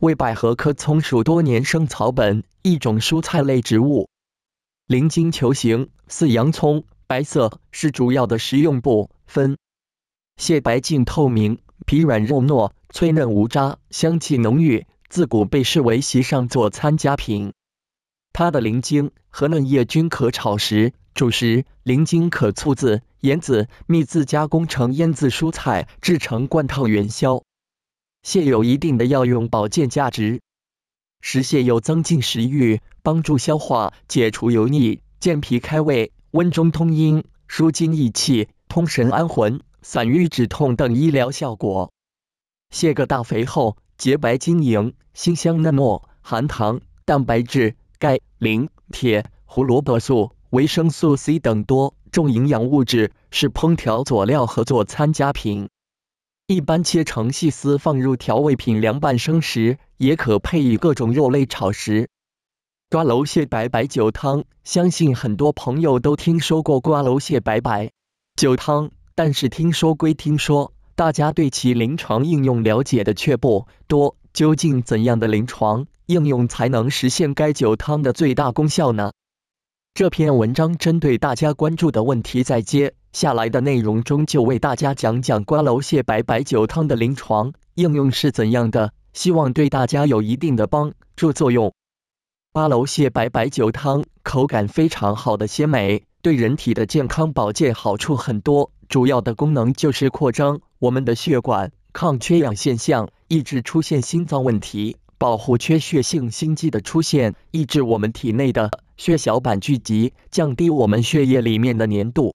为百合科葱属多年生草本，一种蔬菜类植物。鳞茎球形，似洋葱，白色，是主要的食用部分。蟹白净透明，皮软肉糯，脆嫩无渣，香气浓郁，自古被视为席上佐餐佳品。它的鳞茎和嫩叶均可炒食、煮食，鳞茎可醋渍、盐渍、蜜渍加工成腌渍蔬菜，制成灌汤元宵。蟹有一定的药用保健价值，食蟹有增进食欲、帮助消化、解除油腻、健脾开胃、温中通阴、舒筋益气、通神安魂、散瘀止痛等医疗效果。蟹个大肥厚，洁白晶莹，鲜香嫩糯，含糖、蛋白质、钙、磷、铁、胡萝卜素、维生素 C 等多种营养物质，是烹调佐料和做餐佳品。一般切成细丝，放入调味品凉拌生食，也可配以各种肉类炒食。瓜楼蟹白白酒汤，相信很多朋友都听说过瓜楼蟹白白酒汤，但是听说归听说，大家对其临床应用了解的却不多。究竟怎样的临床应用才能实现该酒汤的最大功效呢？这篇文章针对大家关注的问题在接。下来的内容中就为大家讲讲瓜蒌蟹白白酒汤的临床应用是怎样的，希望对大家有一定的帮助作用。瓜蒌蟹白白酒汤口感非常好的鲜美，对人体的健康保健好处很多，主要的功能就是扩张我们的血管，抗缺氧现象，抑制出现心脏问题，保护缺血性心肌的出现，抑制我们体内的血小板聚集，降低我们血液里面的粘度。